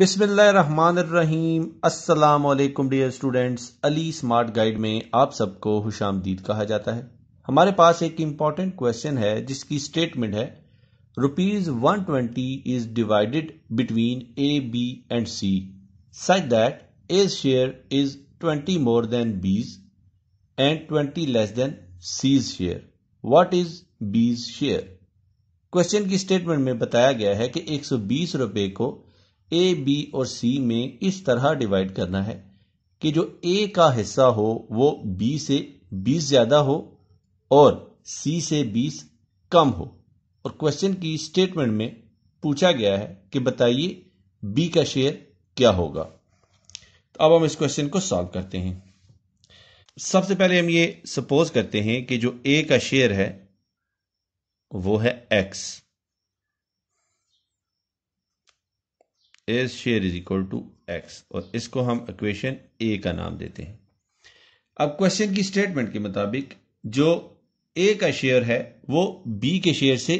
बिस्मिल्लाम असलकम dear students Ali smart guide में आप सबको हुशामदीद कहा जाता है हमारे पास एक इम्पॉर्टेंट क्वेश्चन है जिसकी स्टेटमेंट है rupees one twenty is divided between A B and C such that A share is twenty more than B's and twenty less than C's share what is B's share question की statement में बताया गया है कि एक सौ बीस रुपए को ए बी और सी में इस तरह डिवाइड करना है कि जो ए का हिस्सा हो वो बी से बीस ज्यादा हो और सी से बीस कम हो और क्वेश्चन की स्टेटमेंट में पूछा गया है कि बताइए बी का शेयर क्या होगा तो अब हम इस क्वेश्चन को सॉल्व करते हैं सबसे पहले हम ये सपोज करते हैं कि जो ए का शेयर है वो है x A's share is equal to x और इसको हम इक्वेशन ए का नाम देते हैं अब क्वेश्चन की स्टेटमेंट के मुताबिक जो ए का शेयर है वो बी के शेयर से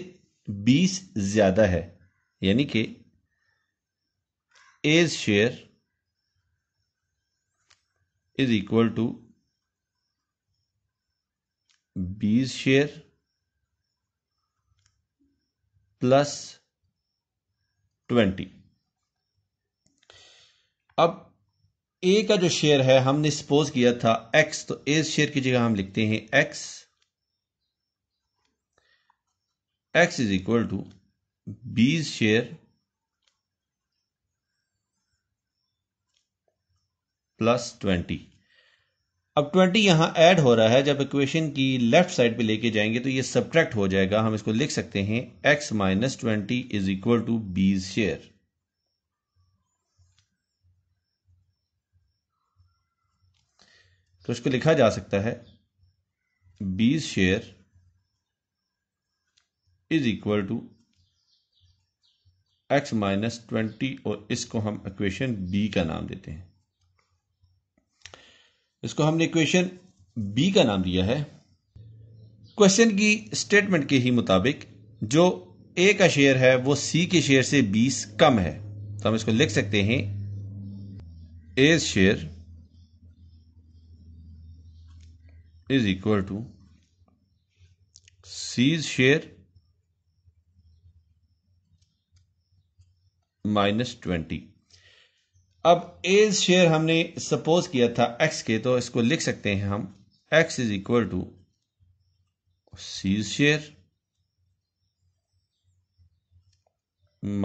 20 ज्यादा है यानी कि A's share is equal to 20 share plus twenty अब ए का जो शेयर है हमने सपोज किया था एक्स तो ए शेयर की जगह हम लिखते हैं x x is equal to B's share plus twenty अब 20 यहां ऐड हो रहा है जब इक्वेशन की लेफ्ट साइड पे लेके जाएंगे तो ये सब्ट्रैक्ट हो जाएगा हम इसको लिख सकते हैं x minus twenty is equal to B's share तो इसको लिखा जा सकता है बीस share is equal to x minus twenty और इसको हम इक्वेशन बी का नाम देते हैं इसको हमने इक्वेशन बी का नाम दिया है क्वेश्चन की स्टेटमेंट के ही मुताबिक जो ए का शेयर है वो सी के शेयर से 20 कम है तो हम इसको लिख सकते हैं A share is equal to C's share minus twenty अब एज शेयर हमने सपोज किया था एक्स के तो इसको लिख सकते हैं हम x is equal to C's share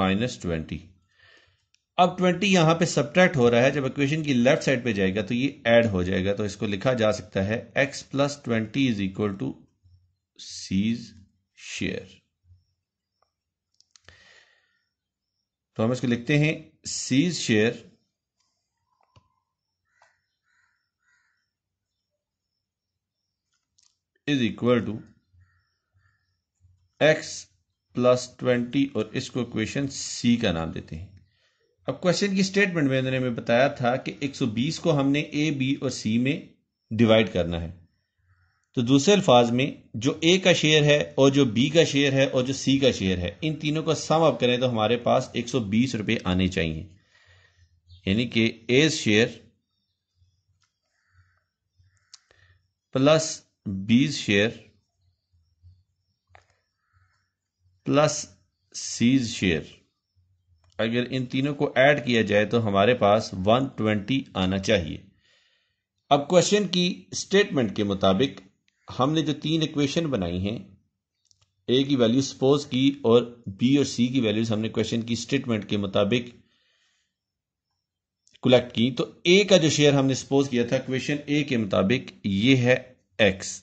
minus twenty अब 20 यहां पे सब्ट्रैक्ट हो रहा है जब इक्वेशन की लेफ्ट साइड पे जाएगा तो ये ऐड हो जाएगा तो इसको लिखा जा सकता है x plus twenty is equal to C's share तो हम इसको लिखते हैं C's share is equal to x plus twenty और इसको इक्वेशन सी का नाम देते हैं अब क्वेश्चन की स्टेटमेंट में मैंने बताया था कि 120 को हमने ए बी और सी में डिवाइड करना है तो दूसरे अल्फाज में जो ए का शेयर है और जो बी का शेयर है और जो सी का शेयर है इन तीनों का सम अप करें तो हमारे पास 120 रुपए आने चाहिए यानी कि A share plus B share plus C share अगर इन तीनों को ऐड किया जाए तो हमारे पास 120 आना चाहिए अब क्वेश्चन की स्टेटमेंट के मुताबिक हमने जो तीन इक्वेशन बनाई हैं ए की वैल्यू सपोज की और बी और सी की वैल्यूज हमने क्वेश्चन की स्टेटमेंट के मुताबिक कलेक्ट की तो ए का जो शेयर हमने सपोज किया था क्वेश्चन ए के मुताबिक ये है एक्स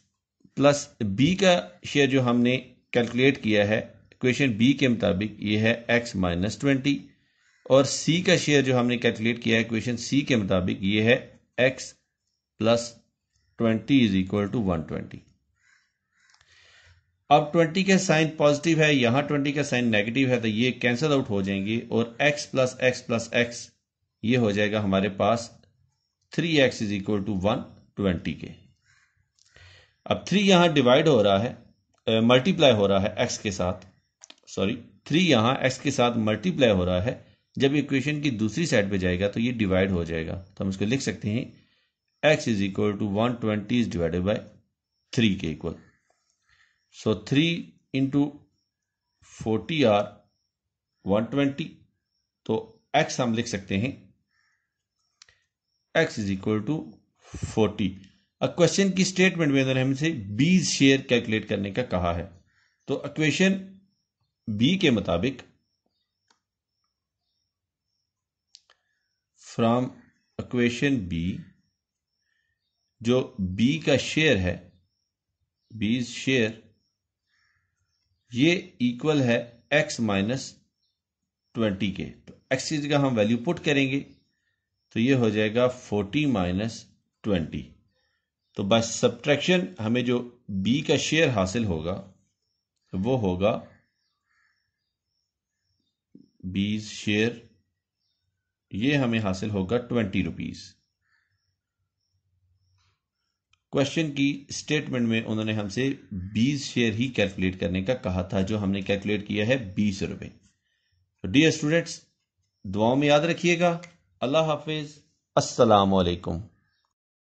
प्लस बी का शेयर जो हमने कैलकुलेट किया है क्वेश्चन बी के मुताबिक ये है एक्स माइनस ट्वेंटी और सी का शेयर जो हमने कैलकुलेट किया है क्वेश्चन सी के मुताबिक ये है x plus twenty is equal to one twenty अब ट्वेंटी का साइन पॉजिटिव है यहां ट्वेंटी का साइन नेगेटिव है तो ये कैंसल आउट हो जाएंगे और x plus x plus x ये हो जाएगा हमारे पास three x is equal to one twenty के अब थ्री यहां डिवाइड हो रहा है मल्टीप्लाई हो रहा है एक्स के साथ सॉरी थ्री यहां एक्स के साथ मल्टीप्लाई हो रहा है जब इक्वेशन की दूसरी साइड पे जाएगा तो ये डिवाइड हो जाएगा तो हम इसको लिख सकते हैं x is equal to one twenty is divided by three के equal so three into forty are one twenty तो एक्स हम लिख सकते हैं x is equal to forty अब क्वेश्चन की स्टेटमेंट में अंदर हमसे बीज शेयर कैलकुलेट करने का कहा है तो इक्वेशन बी के मुताबिक फ्राम इक्वेशन बी जो बी का शेयर है बीज शेयर ये इक्वल है एक्स माइनस ट्वेंटी के तो एक्स की जगह हम वैल्यू पुट करेंगे तो ये हो जाएगा फोर्टी माइनस ट्वेंटी तो बाय सब्ट्रैक्शन हमें जो बी का शेयर हासिल होगा वो होगा बीस शेयर ये हमें हासिल होगा ट्वेंटी रुपीज क्वेश्चन की स्टेटमेंट में उन्होंने हमसे बीस शेयर ही कैलकुलेट करने का कहा था जो हमने कैलकुलेट किया है बीस रुपए तो डियर स्टूडेंट्स दुआओं में याद रखिएगा अल्लाह हाफिज अस्सलाम वालेकुम